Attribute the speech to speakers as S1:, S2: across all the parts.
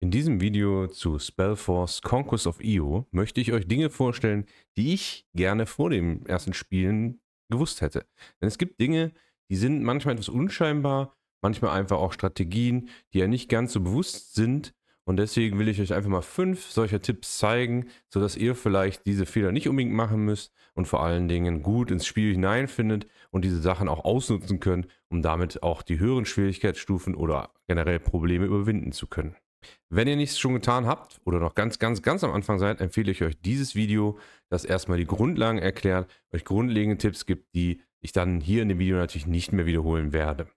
S1: In diesem Video zu Spellforce Conquest of Io möchte ich euch Dinge vorstellen, die ich gerne vor dem ersten Spielen gewusst hätte. Denn es gibt Dinge, die sind manchmal etwas unscheinbar, manchmal einfach auch Strategien, die ja nicht ganz so bewusst sind. Und deswegen will ich euch einfach mal fünf solcher Tipps zeigen, sodass ihr vielleicht diese Fehler nicht unbedingt machen müsst und vor allen Dingen gut ins Spiel hineinfindet und diese Sachen auch ausnutzen könnt, um damit auch die höheren Schwierigkeitsstufen oder generell Probleme überwinden zu können. Wenn ihr nichts schon getan habt oder noch ganz, ganz, ganz am Anfang seid, empfehle ich euch dieses Video, das erstmal die Grundlagen erklärt, euch grundlegende Tipps gibt, die ich dann hier in dem Video natürlich nicht mehr wiederholen werde.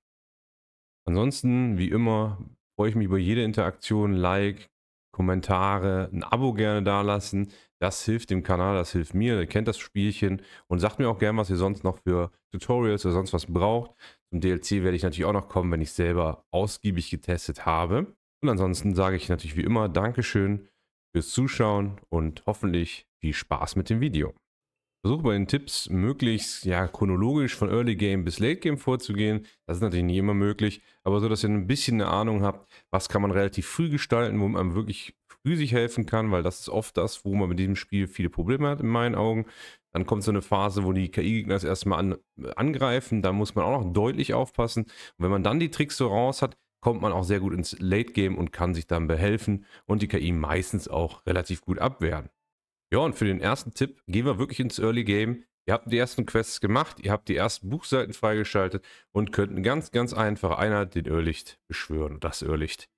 S1: Ansonsten, wie immer, freue ich mich über jede Interaktion, Like, Kommentare, ein Abo gerne dalassen. Das hilft dem Kanal, das hilft mir. Ihr kennt das Spielchen und sagt mir auch gerne, was ihr sonst noch für Tutorials oder sonst was braucht. Zum DLC werde ich natürlich auch noch kommen, wenn ich selber ausgiebig getestet habe. Und ansonsten sage ich natürlich wie immer Dankeschön fürs Zuschauen und hoffentlich viel Spaß mit dem Video. Versuche bei den Tipps möglichst ja, chronologisch von Early Game bis Late Game vorzugehen. Das ist natürlich nicht immer möglich, aber so, dass ihr ein bisschen eine Ahnung habt, was kann man relativ früh gestalten, wo man wirklich früh sich helfen kann, weil das ist oft das, wo man mit diesem Spiel viele Probleme hat, in meinen Augen. Dann kommt so eine Phase, wo die KI-Gegner es erstmal an, äh, angreifen. Da muss man auch noch deutlich aufpassen. Und wenn man dann die Tricks so raus hat, kommt man auch sehr gut ins Late Game und kann sich dann behelfen und die KI meistens auch relativ gut abwehren. Ja, und für den ersten Tipp gehen wir wirklich ins Early Game. Ihr habt die ersten Quests gemacht, ihr habt die ersten Buchseiten freigeschaltet und könnt eine ganz, ganz einfach einer den Irrlicht, beschwören. Das Irrlicht.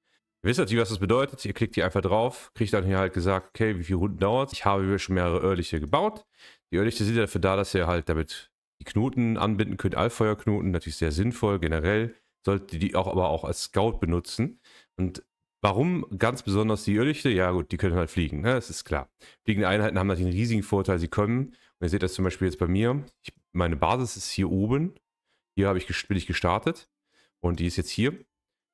S1: Ihr wisst natürlich, was das bedeutet. Ihr klickt hier einfach drauf, kriegt dann hier halt gesagt, okay, wie viele Runden dauert Ich habe hier schon mehrere Irrlichte gebaut. Die Irrlichte sind dafür da, dass ihr halt damit die Knoten anbinden könnt, Allfeuerknoten, natürlich sehr sinnvoll generell sollte die auch aber auch als Scout benutzen. Und warum ganz besonders die Irrlichte? Ja gut, die können halt fliegen, ne? das ist klar. Fliegende Einheiten haben natürlich einen riesigen Vorteil, sie können, und ihr seht das zum Beispiel jetzt bei mir, ich, meine Basis ist hier oben, hier ich, bin ich gestartet und die ist jetzt hier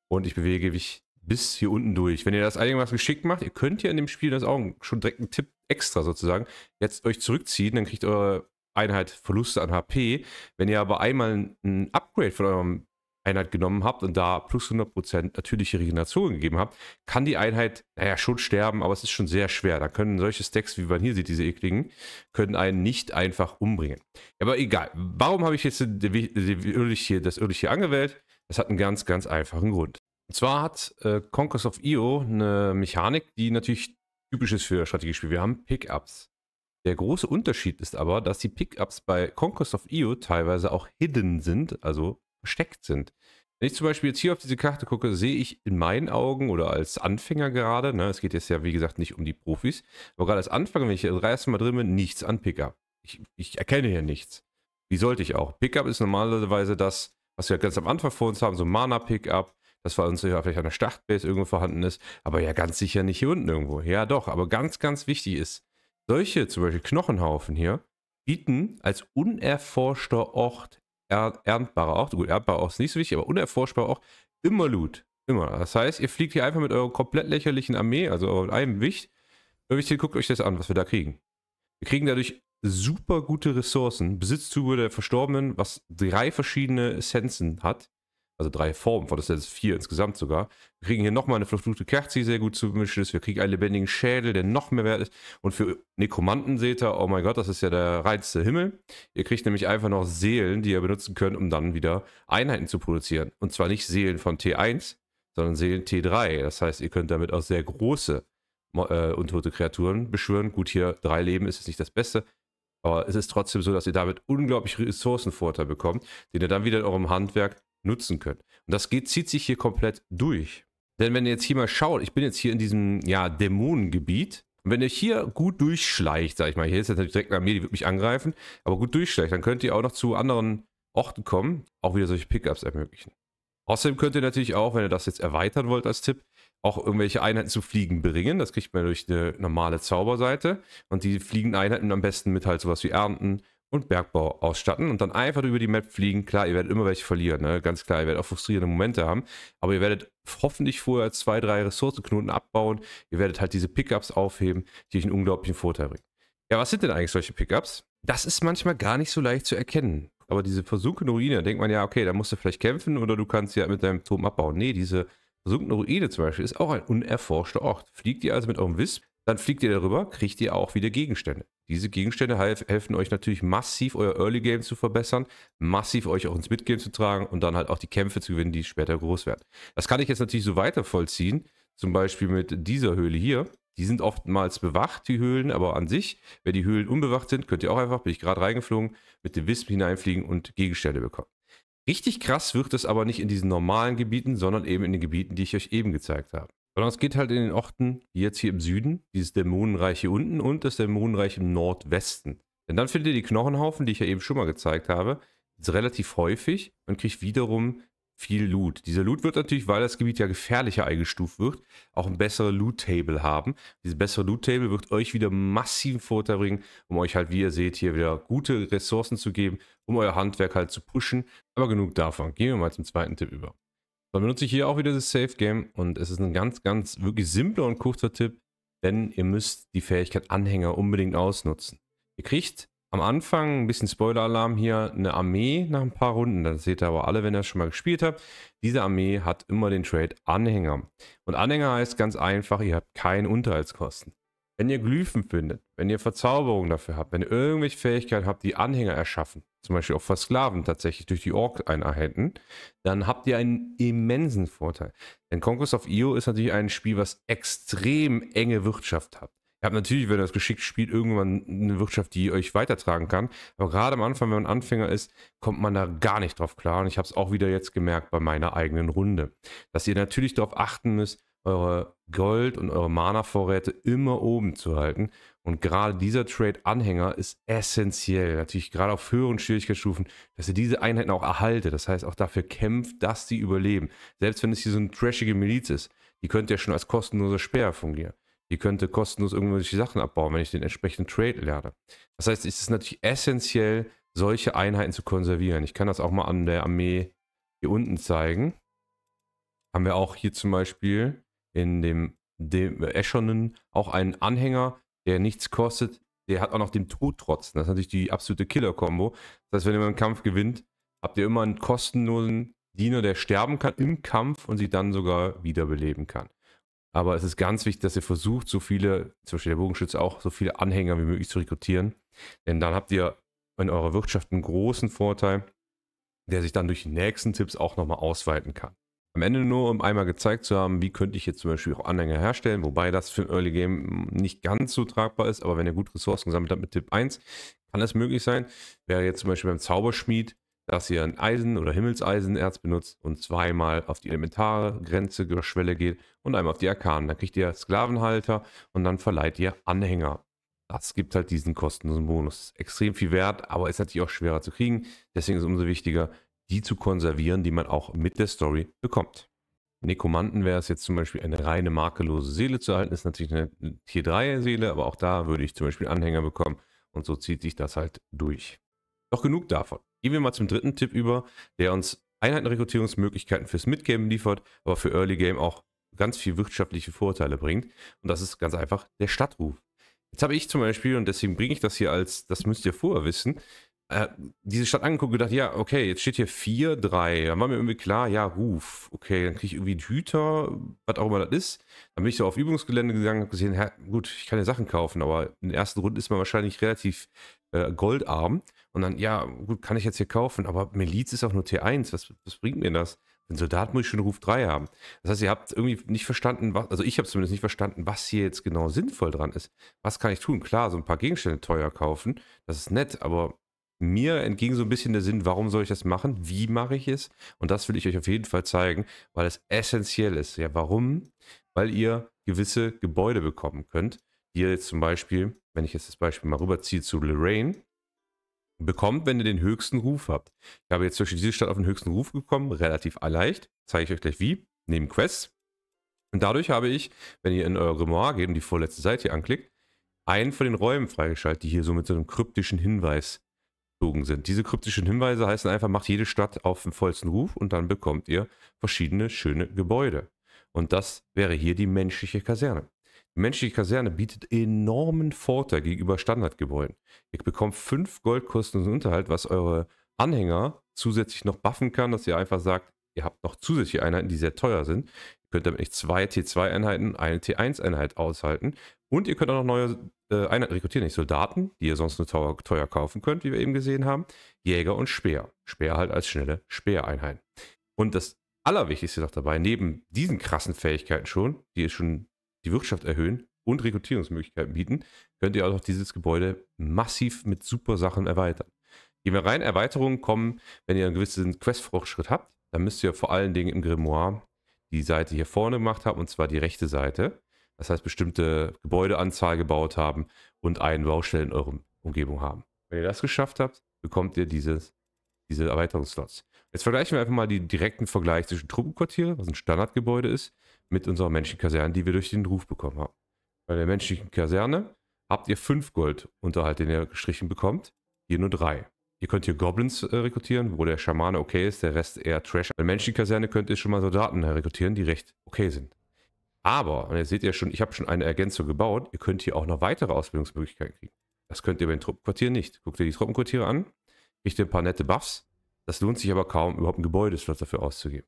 S1: und ich bewege mich bis hier unten durch. Wenn ihr das einigermaßen geschickt macht, ihr könnt ja in dem Spiel das auch schon direkt einen Tipp extra sozusagen, jetzt euch zurückziehen, dann kriegt eure Einheit Verluste an HP. Wenn ihr aber einmal ein Upgrade von eurem Einheit genommen habt und da plus 100% natürliche Regeneration gegeben habt, kann die Einheit, naja, schon sterben, aber es ist schon sehr schwer. Da können solche Stacks, wie man hier sieht, diese ekligen, können einen nicht einfach umbringen. Aber egal, warum habe ich jetzt das Irrlicht hier angewählt? Das hat einen ganz, ganz einfachen Grund. Und zwar hat äh, Conquest of Io eine Mechanik, die natürlich typisch ist für Strategiespiele. Wir haben Pickups. Der große Unterschied ist aber, dass die Pickups bei Conquest of Io teilweise auch hidden sind, also versteckt sind. Wenn ich zum Beispiel jetzt hier auf diese Karte gucke, sehe ich in meinen Augen oder als Anfänger gerade, ne, es geht jetzt ja wie gesagt nicht um die Profis, aber gerade als Anfänger, wenn ich das erste Mal drin bin, nichts an Pickup. Ich, ich erkenne hier nichts. Wie sollte ich auch? Pickup ist normalerweise das, was wir ganz am Anfang vor uns haben, so Mana-Pickup, das bei uns ja vielleicht an der Startbase irgendwo vorhanden ist, aber ja ganz sicher nicht hier unten irgendwo. Ja doch, aber ganz, ganz wichtig ist, solche zum Beispiel Knochenhaufen hier bieten als unerforschter Ort er erntbare auch, gut, erntbare auch ist nicht so wichtig, aber unerforschbar auch, immer Loot. Immer. Das heißt, ihr fliegt hier einfach mit eurer komplett lächerlichen Armee, also mit einem Wicht. Wichtig, guckt euch das an, was wir da kriegen. Wir kriegen dadurch super gute Ressourcen, Besitztube der Verstorbenen, was drei verschiedene Essenzen hat also drei Formen von, das sind jetzt vier insgesamt sogar. Wir kriegen hier nochmal eine verfluchte Kerze, die sehr gut zugemischt ist. Wir kriegen einen lebendigen Schädel, der noch mehr wert ist. Und für Nekromanten seht ihr, oh mein Gott, das ist ja der reinste Himmel. Ihr kriegt nämlich einfach noch Seelen, die ihr benutzen könnt, um dann wieder Einheiten zu produzieren. Und zwar nicht Seelen von T1, sondern Seelen T3. Das heißt, ihr könnt damit auch sehr große äh, untote Kreaturen beschwören. Gut, hier drei Leben ist jetzt nicht das Beste. Aber es ist trotzdem so, dass ihr damit unglaublich Ressourcenvorteil bekommt, den ihr dann wieder in eurem Handwerk nutzen können. Und das geht, zieht sich hier komplett durch. Denn wenn ihr jetzt hier mal schaut, ich bin jetzt hier in diesem, ja, Dämonengebiet. Und wenn ihr hier gut durchschleicht, sag ich mal, hier ist jetzt direkt eine Armee, die wird mich angreifen, aber gut durchschleicht, dann könnt ihr auch noch zu anderen Orten kommen, auch wieder solche Pickups ermöglichen. Außerdem könnt ihr natürlich auch, wenn ihr das jetzt erweitern wollt als Tipp, auch irgendwelche Einheiten zu Fliegen bringen. Das kriegt man durch eine normale Zauberseite. Und die fliegenden Einheiten am besten mit halt sowas wie Ernten und Bergbau ausstatten und dann einfach über die Map fliegen. Klar, ihr werdet immer welche verlieren, ne? ganz klar, ihr werdet auch frustrierende Momente haben, aber ihr werdet hoffentlich vorher zwei, drei Ressourcenknoten abbauen, ihr werdet halt diese Pickups aufheben, die euch einen unglaublichen Vorteil bringen. Ja, was sind denn eigentlich solche Pickups? Das ist manchmal gar nicht so leicht zu erkennen. Aber diese versunkene Ruine, da denkt man ja, okay, da musst du vielleicht kämpfen oder du kannst ja halt mit deinem Turm abbauen. Nee, diese versunkene Ruine zum Beispiel ist auch ein unerforschter Ort. Fliegt ihr also mit eurem Wisp dann fliegt ihr darüber, kriegt ihr auch wieder Gegenstände. Diese Gegenstände helfen euch natürlich massiv, euer Early Game zu verbessern, massiv euch auch ins Midgame zu tragen und dann halt auch die Kämpfe zu gewinnen, die später groß werden. Das kann ich jetzt natürlich so weiter vollziehen, zum Beispiel mit dieser Höhle hier. Die sind oftmals bewacht, die Höhlen, aber an sich, wenn die Höhlen unbewacht sind, könnt ihr auch einfach, bin ich gerade reingeflogen, mit dem Wisp hineinfliegen und Gegenstände bekommen. Richtig krass wird es aber nicht in diesen normalen Gebieten, sondern eben in den Gebieten, die ich euch eben gezeigt habe. Sondern es geht halt in den Orten, wie jetzt hier im Süden, dieses Dämonenreich hier unten und das Dämonenreich im Nordwesten. Denn dann findet ihr die Knochenhaufen, die ich ja eben schon mal gezeigt habe, ist relativ häufig und kriegt wiederum viel Loot. Dieser Loot wird natürlich, weil das Gebiet ja gefährlicher eingestuft wird, auch ein besseres Loot-Table haben. Dieses bessere Loot-Table wird euch wieder massiven Vorteil bringen, um euch halt, wie ihr seht, hier wieder gute Ressourcen zu geben, um euer Handwerk halt zu pushen. Aber genug davon. Gehen wir mal zum zweiten Tipp über. Dann benutze ich hier auch wieder das Safe Game und es ist ein ganz, ganz wirklich simpler und kurzer Tipp, denn ihr müsst die Fähigkeit Anhänger unbedingt ausnutzen. Ihr kriegt am Anfang, ein bisschen Spoiler-Alarm hier, eine Armee nach ein paar Runden. Das seht ihr aber alle, wenn ihr das schon mal gespielt habt. Diese Armee hat immer den Trade Anhänger. Und Anhänger heißt ganz einfach, ihr habt keine Unterhaltskosten. Wenn ihr Glyphen findet, wenn ihr Verzauberungen dafür habt, wenn ihr irgendwelche Fähigkeiten habt, die Anhänger erschaffen, zum Beispiel auch Versklaven tatsächlich durch die Ork einhalten, dann habt ihr einen immensen Vorteil. Denn Conquest of Io ist natürlich ein Spiel, was extrem enge Wirtschaft hat. Ihr habt natürlich, wenn ihr das geschickt spielt, irgendwann eine Wirtschaft, die euch weitertragen kann. Aber gerade am Anfang, wenn man Anfänger ist, kommt man da gar nicht drauf klar. Und ich habe es auch wieder jetzt gemerkt bei meiner eigenen Runde, dass ihr natürlich darauf achten müsst, eure Gold- und eure Mana-Vorräte immer oben zu halten. Und gerade dieser Trade-Anhänger ist essentiell. Natürlich gerade auf höheren Schwierigkeitsstufen, dass ihr diese Einheiten auch erhaltet. Das heißt, auch dafür kämpft, dass sie überleben. Selbst wenn es hier so eine trashige Miliz ist, die könnte ja schon als kostenlose Sperre fungieren. Die könnte kostenlos irgendwelche Sachen abbauen, wenn ich den entsprechenden Trade lerne. Das heißt, es ist natürlich essentiell, solche Einheiten zu konservieren. Ich kann das auch mal an der Armee hier unten zeigen. Haben wir auch hier zum Beispiel in dem, dem Eschonen auch einen Anhänger, der nichts kostet. Der hat auch noch dem Tod trotzen. Das ist natürlich die absolute Killer-Kombo. Das heißt, wenn ihr einen Kampf gewinnt, habt ihr immer einen kostenlosen Diener, der sterben kann im Kampf und sie dann sogar wiederbeleben kann. Aber es ist ganz wichtig, dass ihr versucht, so viele, zum Beispiel der Bogenschütze auch, so viele Anhänger wie möglich zu rekrutieren. Denn dann habt ihr in eurer Wirtschaft einen großen Vorteil, der sich dann durch die nächsten Tipps auch nochmal ausweiten kann. Am Ende nur, um einmal gezeigt zu haben, wie könnte ich jetzt zum Beispiel auch Anhänger herstellen, wobei das für ein Early Game nicht ganz so tragbar ist, aber wenn ihr gut Ressourcen gesammelt habt mit Tipp 1, kann es möglich sein. Wäre jetzt zum Beispiel beim Zauberschmied, dass ihr ein Eisen- oder Himmelseisenerz benutzt und zweimal auf die elementare Grenze, Schwelle geht und einmal auf die Arkanen. Dann kriegt ihr Sklavenhalter und dann verleiht ihr Anhänger. Das gibt halt diesen kostenlosen Bonus. Extrem viel wert, aber ist natürlich auch schwerer zu kriegen. Deswegen ist es umso wichtiger, die zu konservieren, die man auch mit der Story bekommt. Nekromanten wäre es jetzt zum Beispiel eine reine makellose Seele zu erhalten, ist natürlich eine Tier 3 Seele, aber auch da würde ich zum Beispiel Anhänger bekommen und so zieht sich das halt durch. Doch genug davon. Gehen wir mal zum dritten Tipp über, der uns Einheitenrekrutierungsmöglichkeiten fürs Midgame liefert, aber für Early Game auch ganz viel wirtschaftliche Vorteile bringt. Und das ist ganz einfach der Stadtruf. Jetzt habe ich zum Beispiel, und deswegen bringe ich das hier als, das müsst ihr vorher wissen, äh, diese Stadt angeguckt und gedacht, ja, okay, jetzt steht hier 4, 3. Dann war mir irgendwie klar, ja, Ruf. Okay, dann kriege ich irgendwie einen Hüter, was auch immer das ist. Dann bin ich so auf Übungsgelände gegangen und gesehen, ja, gut, ich kann ja Sachen kaufen, aber in der ersten Runde ist man wahrscheinlich relativ äh, goldarm. Und dann, ja, gut, kann ich jetzt hier kaufen, aber Miliz ist auch nur T1. Was, was bringt mir das? Ein Soldat muss ich schon Ruf 3 haben. Das heißt, ihr habt irgendwie nicht verstanden, was, also ich habe zumindest nicht verstanden, was hier jetzt genau sinnvoll dran ist. Was kann ich tun? Klar, so ein paar Gegenstände teuer kaufen, das ist nett, aber mir entgegen so ein bisschen der Sinn, warum soll ich das machen, wie mache ich es? Und das will ich euch auf jeden Fall zeigen, weil es essentiell ist. Ja, warum? Weil ihr gewisse Gebäude bekommen könnt, die ihr jetzt zum Beispiel, wenn ich jetzt das Beispiel mal rüberziehe zu Lorraine, bekommt, wenn ihr den höchsten Ruf habt. Ich habe jetzt zwischen diese Stadt auf den höchsten Ruf gekommen, relativ leicht, zeige ich euch gleich wie, neben Quests. Und dadurch habe ich, wenn ihr in euer Grimoire geht und die vorletzte Seite hier anklickt, einen von den Räumen freigeschaltet, die hier so mit so einem kryptischen Hinweis bezogen sind. Diese kryptischen Hinweise heißen einfach, macht jede Stadt auf den vollsten Ruf und dann bekommt ihr verschiedene schöne Gebäude. Und das wäre hier die menschliche Kaserne. Die menschliche Kaserne bietet enormen Vorteil gegenüber Standardgebäuden. Ihr bekommt fünf Goldkosten und Unterhalt, was eure Anhänger zusätzlich noch buffen kann, dass ihr einfach sagt, ihr habt noch zusätzliche Einheiten, die sehr teuer sind. Ihr könnt damit nicht zwei T2-Einheiten, eine T1-Einheit aushalten und ihr könnt auch noch neue äh, Einheiten rekrutieren, nicht Soldaten, die ihr sonst nur teuer, teuer, kaufen könnt, wie wir eben gesehen haben. Jäger und Speer. Speer halt als schnelle Speereinheiten. Und das Allerwichtigste noch dabei, neben diesen krassen Fähigkeiten schon, die schon die Wirtschaft erhöhen und Rekrutierungsmöglichkeiten bieten, könnt ihr auch noch dieses Gebäude massiv mit super Sachen erweitern. Gehen wir rein, Erweiterungen kommen, wenn ihr einen gewissen Questfortschritt habt, dann müsst ihr vor allen Dingen im Grimoire die Seite hier vorne gemacht haben, und zwar die rechte Seite. Das heißt, bestimmte Gebäudeanzahl gebaut haben und einen Baustellen in eurer Umgebung haben. Wenn ihr das geschafft habt, bekommt ihr dieses, diese Erweiterungsslots. Jetzt vergleichen wir einfach mal den direkten Vergleich zwischen Truppenquartier, was ein Standardgebäude ist, mit unserer menschlichen Kaserne, die wir durch den Ruf bekommen haben. Bei der menschlichen Kaserne habt ihr 5 Gold Unterhalt, den ihr gestrichen bekommt. Hier nur 3. Ihr könnt hier Goblins äh, rekrutieren, wo der Schamane okay ist, der Rest eher Trash. Bei der menschlichen Kaserne könnt ihr schon mal Soldaten rekrutieren, die recht okay sind. Aber, und jetzt seht ihr schon, ich habe schon eine Ergänzung gebaut, ihr könnt hier auch noch weitere Ausbildungsmöglichkeiten kriegen. Das könnt ihr bei den Truppenquartieren nicht. Guckt ihr die Truppenquartiere an, kriegt ihr ein paar nette Buffs. Das lohnt sich aber kaum, überhaupt einen Gebäudeslot dafür auszugeben.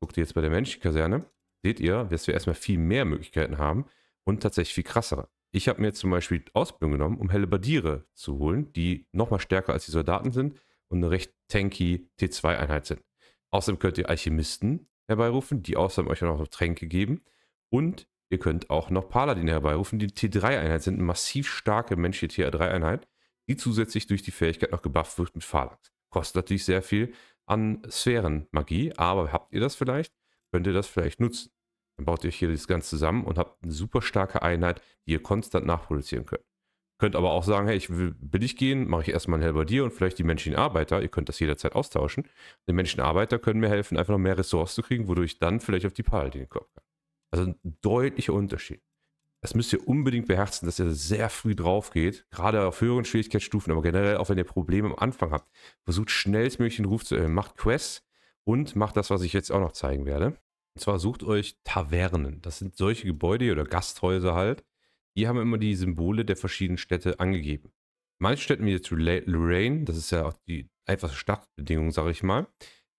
S1: Guckt ihr jetzt bei der Menschenkaserne, seht ihr, dass wir erstmal viel mehr Möglichkeiten haben und tatsächlich viel krassere. Ich habe mir zum Beispiel Ausbildung genommen, um Hellebardiere zu holen, die nochmal stärker als die Soldaten sind und eine recht tanky T2-Einheit sind. Außerdem könnt ihr Alchemisten herbeirufen, die außerdem euch auch noch Tränke geben. Und ihr könnt auch noch Paladine herbeirufen. Die T3-Einheit sind eine massiv starke menschliche T3-Einheit, die zusätzlich durch die Fähigkeit noch gebufft wird mit Phalanx. Kostet natürlich sehr viel an Sphärenmagie, aber habt ihr das vielleicht? Könnt ihr das vielleicht nutzen? Dann baut ihr euch hier das Ganze zusammen und habt eine super starke Einheit, die ihr konstant nachproduzieren könnt. Könnt aber auch sagen, hey, ich will billig gehen, mache ich erstmal einen Helberdier und vielleicht die menschlichen Arbeiter. Ihr könnt das jederzeit austauschen. Die menschlichen Arbeiter können mir helfen, einfach noch mehr Ressourcen zu kriegen, wodurch ich dann vielleicht auf die Paladine kommen kann. Also ein deutlicher Unterschied. Das müsst ihr unbedingt beherzen, dass ihr sehr früh drauf geht, gerade auf höheren Schwierigkeitsstufen, aber generell auch wenn ihr Probleme am Anfang habt. Versucht schnellstmöglich den Ruf zu erhöhen. Macht Quests und macht das, was ich jetzt auch noch zeigen werde. Und zwar sucht euch Tavernen. Das sind solche Gebäude oder Gasthäuser halt. Die haben immer die Symbole der verschiedenen Städte angegeben. Manche Städte wie jetzt Lorraine, das ist ja auch die einfachste Stadtbedingung, sage ich mal,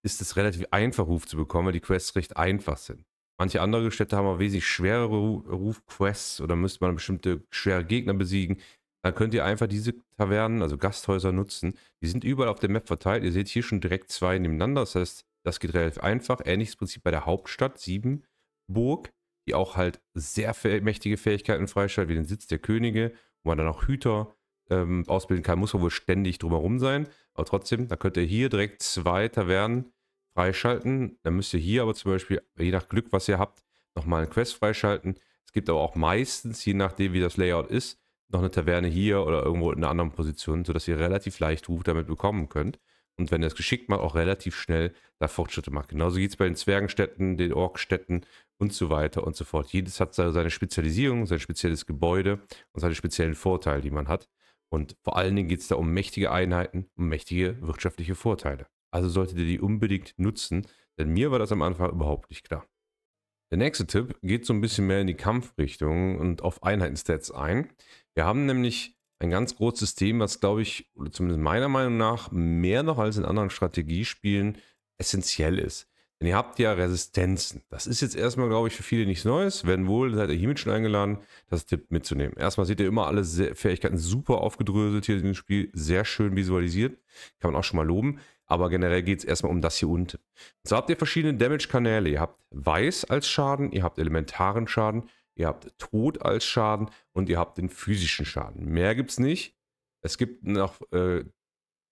S1: ist es relativ einfach, Ruf zu bekommen, weil die Quests recht einfach sind. Manche andere Städte haben auch wesentlich schwerere Rufquests oder müsste man bestimmte schwere Gegner besiegen. Dann könnt ihr einfach diese Tavernen, also Gasthäuser nutzen. Die sind überall auf der Map verteilt. Ihr seht hier schon direkt zwei nebeneinander. Das heißt, das geht relativ einfach. Ähnliches Prinzip bei der Hauptstadt Siebenburg, die auch halt sehr mächtige Fähigkeiten freischaltet, wie den Sitz der Könige, wo man dann auch Hüter ähm, ausbilden kann. Muss man wohl ständig drumherum sein. Aber trotzdem, da könnt ihr hier direkt zwei Tavernen freischalten. Dann müsst ihr hier aber zum Beispiel, je nach Glück, was ihr habt, nochmal eine Quest freischalten. Es gibt aber auch meistens, je nachdem wie das Layout ist, noch eine Taverne hier oder irgendwo in einer anderen Position, sodass ihr relativ leicht Ruf damit bekommen könnt. Und wenn ihr es geschickt macht, auch relativ schnell da Fortschritte macht. Genauso geht es bei den Zwergenstädten, den Orkstädten und so weiter und so fort. Jedes hat seine Spezialisierung, sein spezielles Gebäude und seine speziellen Vorteile, die man hat. Und vor allen Dingen geht es da um mächtige Einheiten, um mächtige wirtschaftliche Vorteile. Also solltet ihr die unbedingt nutzen, denn mir war das am Anfang überhaupt nicht klar. Der nächste Tipp geht so ein bisschen mehr in die Kampfrichtung und auf Einheitenstats ein. Wir haben nämlich ein ganz großes System, was glaube ich, oder zumindest meiner Meinung nach, mehr noch als in anderen Strategiespielen essentiell ist. Denn ihr habt ja Resistenzen. Das ist jetzt erstmal, glaube ich, für viele nichts Neues. Wenn wohl, seid ihr hiermit schon eingeladen, das Tipp mitzunehmen. Erstmal seht ihr immer alle Fähigkeiten super aufgedröselt hier in dem Spiel, sehr schön visualisiert. Kann man auch schon mal loben. Aber generell geht es erstmal um das hier unten. So habt ihr verschiedene Damage-Kanäle. Ihr habt Weiß als Schaden, ihr habt elementaren Schaden, ihr habt Tod als Schaden und ihr habt den physischen Schaden. Mehr gibt es nicht. Es gibt noch äh,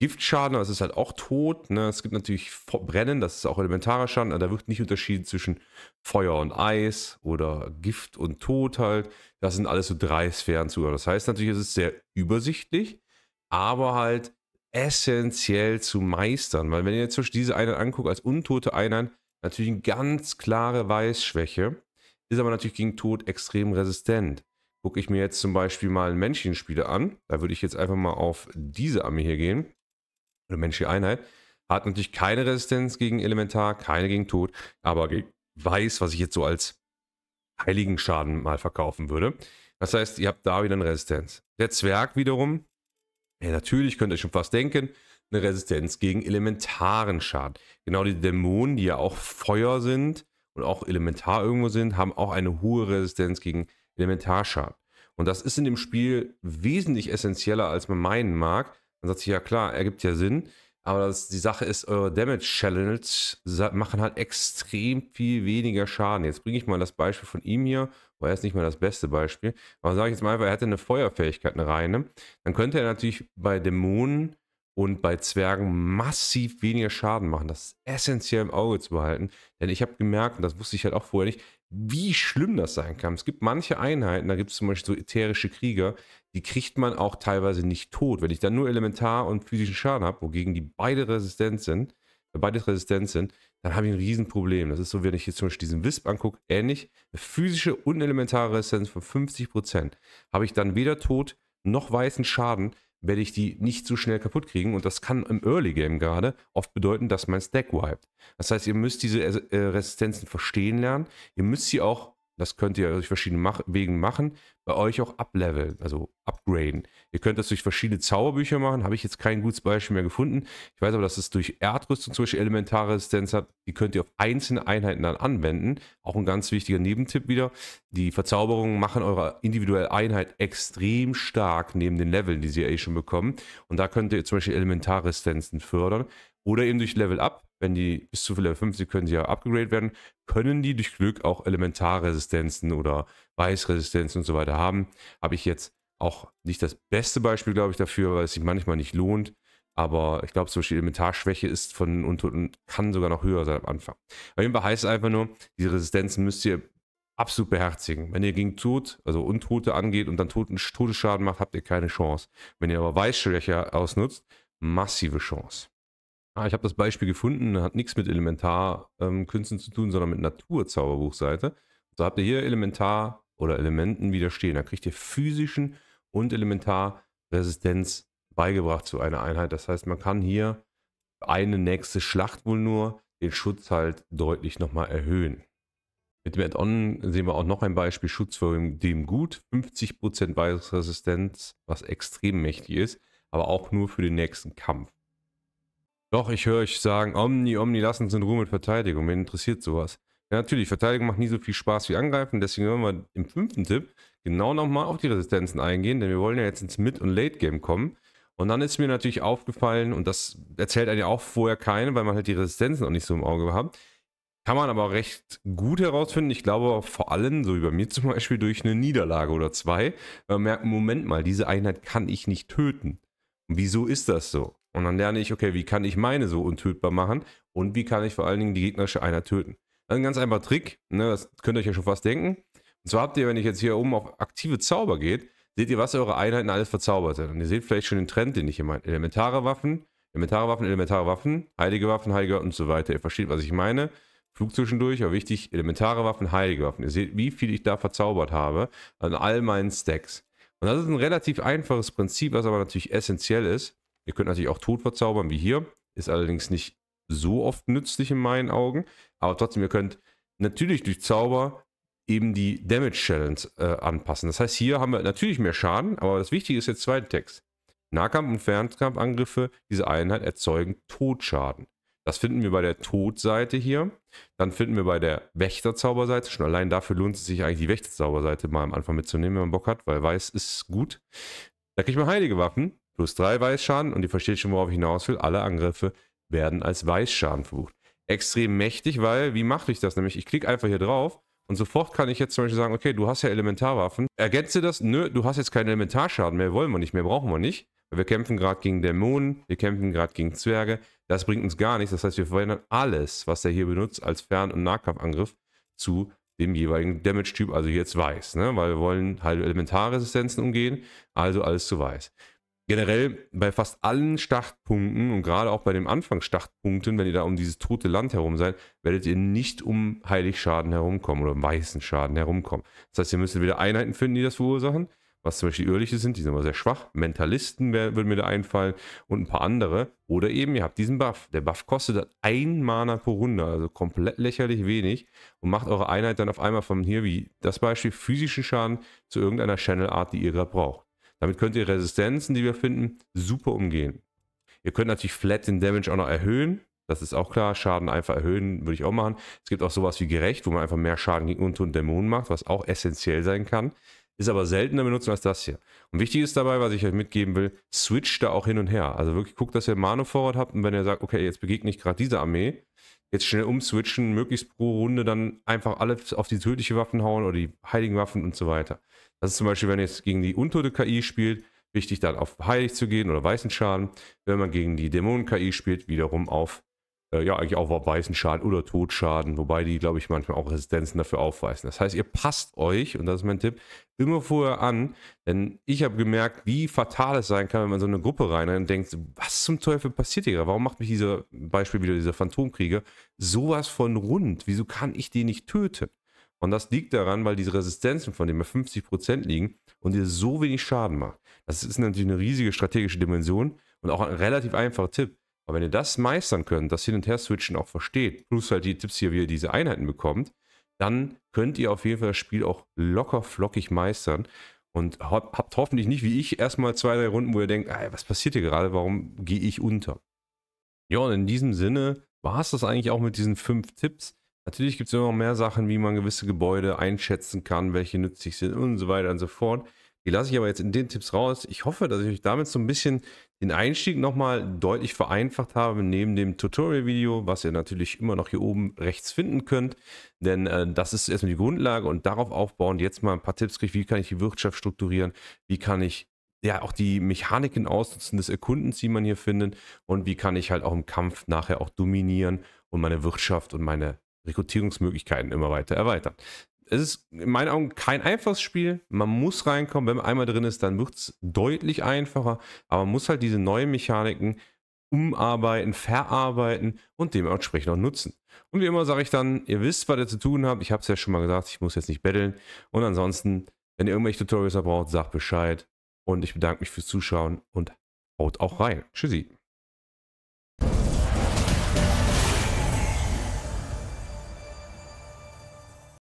S1: Giftschaden, das ist halt auch Tod. Ne? Es gibt natürlich Brennen, das ist auch elementarer Schaden. da wird nicht unterschieden zwischen Feuer und Eis oder Gift und Tod halt. Das sind alles so drei Sphären sogar. Das heißt natürlich, es ist sehr übersichtlich, aber halt essentiell zu meistern. Weil wenn ihr jetzt zum diese Einheit anguckt, als untote Einheit, natürlich eine ganz klare Weißschwäche, ist aber natürlich gegen Tod extrem resistent. Gucke ich mir jetzt zum Beispiel mal einen Männchenspieler an, da würde ich jetzt einfach mal auf diese Armee hier gehen, oder menschliche Einheit, hat natürlich keine Resistenz gegen Elementar, keine gegen Tod, aber weiß, was ich jetzt so als Heiligenschaden mal verkaufen würde. Das heißt, ihr habt da wieder eine Resistenz. Der Zwerg wiederum ja, natürlich könnt ihr schon fast denken, eine Resistenz gegen elementaren Schaden. Genau die Dämonen, die ja auch Feuer sind und auch elementar irgendwo sind, haben auch eine hohe Resistenz gegen Elementarschaden. Und das ist in dem Spiel wesentlich essentieller, als man meinen mag. Dann sagt sich, ja klar, ergibt ja Sinn. Aber das, die Sache ist, eure Damage Challenge machen halt extrem viel weniger Schaden. Jetzt bringe ich mal das Beispiel von ihm hier war jetzt nicht mal das beste Beispiel. Aber sage ich jetzt mal einfach, er hätte eine Feuerfähigkeit, eine reine. Dann könnte er natürlich bei Dämonen und bei Zwergen massiv weniger Schaden machen. Das ist essentiell im Auge zu behalten. Denn ich habe gemerkt, und das wusste ich halt auch vorher nicht, wie schlimm das sein kann. Es gibt manche Einheiten, da gibt es zum Beispiel so ätherische Krieger, die kriegt man auch teilweise nicht tot. Wenn ich dann nur Elementar und physischen Schaden habe, wogegen die beide resistent sind, beides resistent sind, dann habe ich ein Riesenproblem. Das ist so, wenn ich jetzt zum Beispiel diesen Wisp angucke, ähnlich, eine physische und elementare Resistenz von 50%, habe ich dann weder Tod noch weißen Schaden, werde ich die nicht so schnell kaputt kriegen. Und das kann im Early Game gerade oft bedeuten, dass mein Stack wiped. Das heißt, ihr müsst diese äh, Resistenzen verstehen lernen. Ihr müsst sie auch das könnt ihr durch verschiedene Mach Wegen machen. Bei euch auch upleveln, also upgraden. Ihr könnt das durch verschiedene Zauberbücher machen. Habe ich jetzt kein gutes Beispiel mehr gefunden. Ich weiß aber, dass es durch Erdrüstung zum Beispiel elementare Resistenz hat. Die könnt ihr auf einzelne Einheiten dann anwenden. Auch ein ganz wichtiger Nebentipp wieder. Die Verzauberungen machen eure individuelle Einheit extrem stark neben den Leveln, die sie ja eh schon bekommen. Und da könnt ihr zum Beispiel elementare Resistenzen fördern. Oder eben durch Level Up wenn die bis zu Level 50 können sie ja abgegradet werden, können die durch Glück auch Elementarresistenzen oder Weißresistenzen und so weiter haben. Habe ich jetzt auch nicht das beste Beispiel, glaube ich, dafür, weil es sich manchmal nicht lohnt. Aber ich glaube, zum Beispiel Elementarschwäche ist von Untoten kann sogar noch höher sein am Anfang. Auf jeden Fall heißt es einfach nur, diese Resistenzen müsst ihr absolut beherzigen. Wenn ihr gegen Tod, also Untote angeht und dann Toten, Todesschaden macht, habt ihr keine Chance. Wenn ihr aber Weißschwäche ausnutzt, massive Chance. Ah, ich habe das Beispiel gefunden, hat nichts mit Elementarkünsten ähm, zu tun, sondern mit Naturzauberbuchseite. So habt ihr hier Elementar oder Elementen widerstehen. Da kriegt ihr physischen und Elementarresistenz beigebracht zu einer Einheit. Das heißt, man kann hier eine nächste Schlacht wohl nur den Schutz halt deutlich nochmal erhöhen. Mit dem Add-on sehen wir auch noch ein Beispiel Schutz vor dem Gut. 50% Weisungsresistenz, was extrem mächtig ist, aber auch nur für den nächsten Kampf. Doch, ich höre euch sagen, Omni, Omni, lass uns in Ruhe mit Verteidigung. Wen interessiert sowas? Ja, natürlich, Verteidigung macht nie so viel Spaß wie Angreifen. Deswegen wollen wir im fünften Tipp genau nochmal auf die Resistenzen eingehen, denn wir wollen ja jetzt ins Mid- und Late-Game kommen. Und dann ist mir natürlich aufgefallen, und das erzählt einem ja auch vorher keine, weil man halt die Resistenzen auch nicht so im Auge hat. Kann man aber recht gut herausfinden. Ich glaube vor allem, so wie bei mir zum Beispiel, durch eine Niederlage oder zwei, weil merkt, Moment mal, diese Einheit kann ich nicht töten. Und wieso ist das so? Und dann lerne ich, okay, wie kann ich meine so untötbar machen und wie kann ich vor allen Dingen die gegnerische Einheit töten. ein ganz einfacher Trick, ne? das könnt ihr euch ja schon fast denken. Und zwar habt ihr, wenn ich jetzt hier oben auf aktive Zauber geht, seht ihr, was eure Einheiten alles verzaubert sind. Und ihr seht vielleicht schon den Trend, den ich hier meine. Elementare Waffen, elementare Waffen, elementare Waffen, heilige Waffen, heilige Waffen und so weiter. Ihr versteht, was ich meine. Flug zwischendurch, aber wichtig, elementare Waffen, heilige Waffen. Ihr seht, wie viel ich da verzaubert habe an all meinen Stacks. Und das ist ein relativ einfaches Prinzip, was aber natürlich essentiell ist. Ihr könnt natürlich auch tot verzaubern, wie hier. Ist allerdings nicht so oft nützlich in meinen Augen. Aber trotzdem, ihr könnt natürlich durch Zauber eben die Damage Challenge äh, anpassen. Das heißt, hier haben wir natürlich mehr Schaden, aber das Wichtige ist jetzt zweiter Text. Nahkampf- und Fernkampfangriffe diese Einheit erzeugen Totschaden. Das finden wir bei der Todseite hier. Dann finden wir bei der Wächterzauberseite. Schon allein dafür lohnt es sich eigentlich, die Wächterzauberseite mal am Anfang mitzunehmen, wenn man Bock hat, weil weiß ist gut. Da kriegt man heilige Waffen plus 3 Weißschaden und ihr versteht schon, worauf ich hinaus will, alle Angriffe werden als Weißschaden verbucht. Extrem mächtig, weil, wie mache ich das nämlich? Ich klicke einfach hier drauf und sofort kann ich jetzt zum Beispiel sagen, okay, du hast ja Elementarwaffen. Ergänze das, nö, du hast jetzt keinen Elementarschaden mehr, wollen wir nicht mehr, brauchen wir nicht. wir kämpfen gerade gegen Dämonen, wir kämpfen gerade gegen Zwerge. Das bringt uns gar nichts. Das heißt, wir verändern alles, was er hier benutzt, als Fern- und Nahkampfangriff zu dem jeweiligen Damage-Typ, also jetzt weiß. Ne? Weil wir wollen halt Elementarresistenzen umgehen, also alles zu weiß generell bei fast allen Startpunkten und gerade auch bei den Anfangsstartpunkten, wenn ihr da um dieses tote Land herum seid, werdet ihr nicht um Heiligschaden herumkommen oder um weißen Schaden herumkommen. Das heißt, ihr müsst wieder Einheiten finden, die das verursachen, was zum Beispiel Irrliche sind, die sind aber sehr schwach. Mentalisten würden mir da einfallen und ein paar andere. Oder eben, ihr habt diesen Buff. Der Buff kostet ein Mana pro Runde, also komplett lächerlich wenig und macht eure Einheit dann auf einmal von hier, wie das Beispiel, physischen Schaden zu irgendeiner Channel-Art, die ihr gerade braucht. Damit könnt ihr Resistenzen, die wir finden, super umgehen. Ihr könnt natürlich flat den Damage auch noch erhöhen. Das ist auch klar. Schaden einfach erhöhen würde ich auch machen. Es gibt auch sowas wie gerecht, wo man einfach mehr Schaden gegen Untoten Dämonen macht, was auch essentiell sein kann. Ist aber seltener benutzen als das hier. Und wichtig ist dabei, was ich euch mitgeben will, switch da auch hin und her. Also wirklich guckt, dass ihr Mano Vorrat habt und wenn ihr sagt, okay, jetzt begegne ich gerade diese Armee, jetzt schnell umswitchen, möglichst pro Runde dann einfach alles auf die tödliche Waffen hauen oder die heiligen Waffen und so weiter. Das ist zum Beispiel, wenn ihr jetzt gegen die untote KI spielt, wichtig dann auf heilig zu gehen oder weißen Schaden. Wenn man gegen die Dämonen-KI spielt, wiederum auf äh, ja, eigentlich auch weißen Schaden oder Totschaden, wobei die, glaube ich, manchmal auch Resistenzen dafür aufweisen. Das heißt, ihr passt euch, und das ist mein Tipp, immer vorher an, denn ich habe gemerkt, wie fatal es sein kann, wenn man so eine Gruppe rein und denkt, was zum Teufel passiert hier? Warum macht mich dieser Beispiel wieder dieser Phantomkrieger sowas von rund? Wieso kann ich die nicht töten? Und das liegt daran, weil diese Resistenzen, von denen wir 50% liegen, und ihr so wenig Schaden macht. Das ist natürlich eine riesige strategische Dimension und auch ein relativ einfacher Tipp. Aber wenn ihr das meistern könnt, das Hin- und Her-Switchen auch versteht, plus halt die Tipps hier, wie ihr diese Einheiten bekommt, dann könnt ihr auf jeden Fall das Spiel auch locker flockig meistern. Und habt hoffentlich nicht wie ich erstmal zwei, drei Runden, wo ihr denkt, ey, was passiert hier gerade, warum gehe ich unter? Ja, und in diesem Sinne war es das eigentlich auch mit diesen fünf Tipps. Natürlich gibt es immer noch mehr Sachen, wie man gewisse Gebäude einschätzen kann, welche nützlich sind und so weiter und so fort. Die lasse ich aber jetzt in den Tipps raus. Ich hoffe, dass ich euch damit so ein bisschen den Einstieg nochmal deutlich vereinfacht habe, neben dem Tutorial-Video, was ihr natürlich immer noch hier oben rechts finden könnt. Denn äh, das ist erstmal die Grundlage und darauf aufbauend jetzt mal ein paar Tipps kriege, wie kann ich die Wirtschaft strukturieren, wie kann ich ja auch die Mechaniken ausnutzen des Erkundens, die man hier findet und wie kann ich halt auch im Kampf nachher auch dominieren und meine Wirtschaft und meine Rekrutierungsmöglichkeiten immer weiter erweitern es ist in meinen Augen kein einfaches Spiel. Man muss reinkommen. Wenn man einmal drin ist, dann wird es deutlich einfacher. Aber man muss halt diese neuen Mechaniken umarbeiten, verarbeiten und dementsprechend auch nutzen. Und wie immer sage ich dann, ihr wisst, was ihr zu tun habt. Ich habe es ja schon mal gesagt, ich muss jetzt nicht betteln. Und ansonsten, wenn ihr irgendwelche Tutorials braucht, sagt Bescheid. Und ich bedanke mich fürs Zuschauen und haut auch rein. Tschüssi.